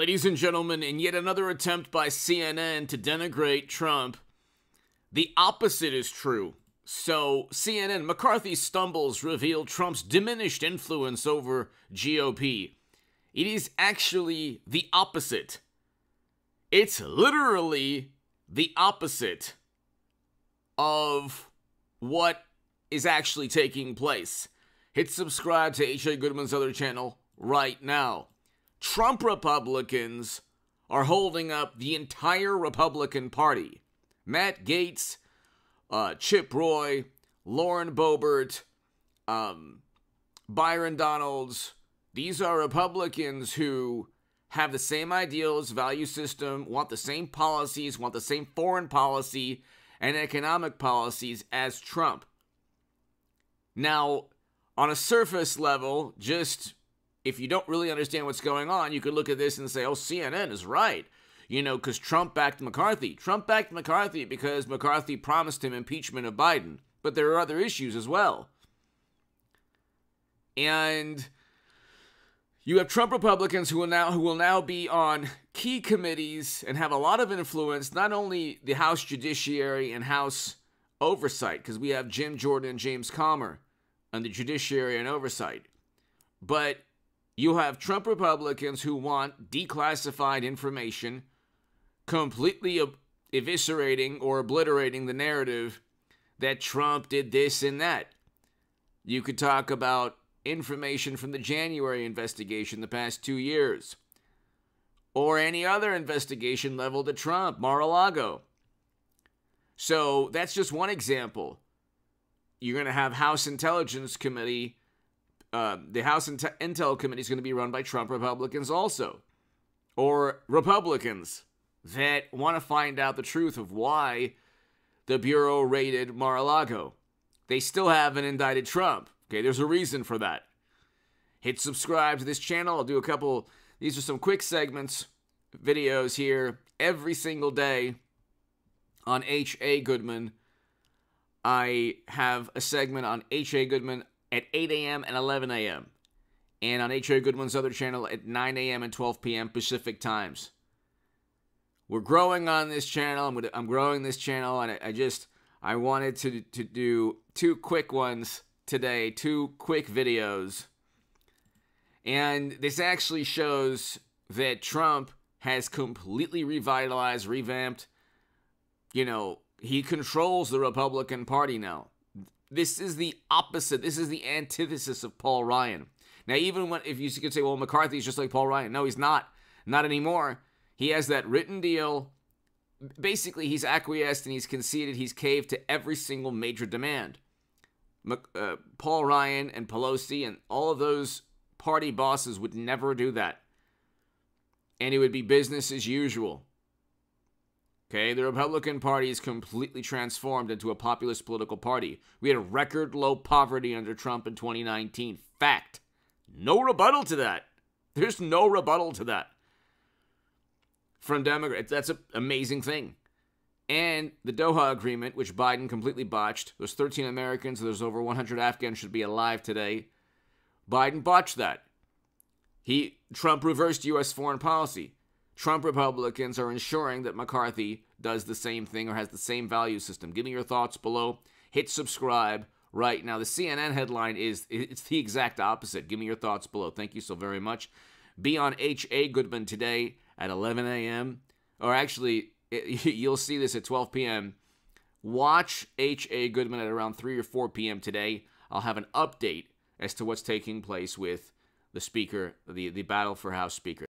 Ladies and gentlemen, in yet another attempt by CNN to denigrate Trump, the opposite is true. So, CNN, McCarthy's stumbles reveal Trump's diminished influence over GOP. It is actually the opposite. It's literally the opposite of what is actually taking place. Hit subscribe to H.A. Goodman's other channel right now. Trump Republicans are holding up the entire Republican Party. Matt Gates, uh, Chip Roy, Lauren Boebert, um, Byron Donalds. These are Republicans who have the same ideals, value system, want the same policies, want the same foreign policy and economic policies as Trump. Now, on a surface level, just if you don't really understand what's going on, you could look at this and say, oh, CNN is right. You know, because Trump backed McCarthy. Trump backed McCarthy because McCarthy promised him impeachment of Biden. But there are other issues as well. And you have Trump Republicans who will now who will now be on key committees and have a lot of influence, not only the House Judiciary and House Oversight, because we have Jim Jordan and James Comer on the Judiciary and Oversight, but you have Trump Republicans who want declassified information, completely eviscerating or obliterating the narrative that Trump did this and that. You could talk about information from the January investigation the past two years, or any other investigation leveled at Trump, Mar a Lago. So that's just one example. You're going to have House Intelligence Committee uh, the House Intel Committee is going to be run by Trump Republicans also, or Republicans that want to find out the truth of why the Bureau raided Mar a Lago. They still haven't indicted Trump. Okay, there's a reason for that. Hit subscribe to this channel. I'll do a couple, these are some quick segments, videos here every single day on H.A. Goodman. I have a segment on H.A. Goodman at 8 a.m. and 11 a.m. And on H.A. Goodwin's other channel at 9 a.m. and 12 p.m. Pacific times. We're growing on this channel. I'm, gonna, I'm growing this channel, and I, I just I wanted to to do two quick ones today, two quick videos. And this actually shows that Trump has completely revitalized, revamped. You know, he controls the Republican Party now. This is the opposite. This is the antithesis of Paul Ryan. Now, even when if you could say, well, McCarthy's just like Paul Ryan. No, he's not. Not anymore. He has that written deal. Basically, he's acquiesced and he's conceded. He's caved to every single major demand. Uh, Paul Ryan and Pelosi and all of those party bosses would never do that. And it would be business as usual. Okay, the Republican Party is completely transformed into a populist political party. We had record low poverty under Trump in 2019. Fact. No rebuttal to that. There's no rebuttal to that. From Democrats, that's an amazing thing. And the Doha Agreement, which Biden completely botched, there's 13 Americans, there's over 100 Afghans should be alive today. Biden botched that. He Trump reversed U.S. foreign policy. Trump Republicans are ensuring that McCarthy does the same thing or has the same value system. Give me your thoughts below. Hit subscribe right now. The CNN headline is it's the exact opposite. Give me your thoughts below. Thank you so very much. Be on H.A. Goodman today at 11 a.m. Or actually, you'll see this at 12 p.m. Watch H.A. Goodman at around 3 or 4 p.m. today. I'll have an update as to what's taking place with the Speaker, the, the battle for House Speaker.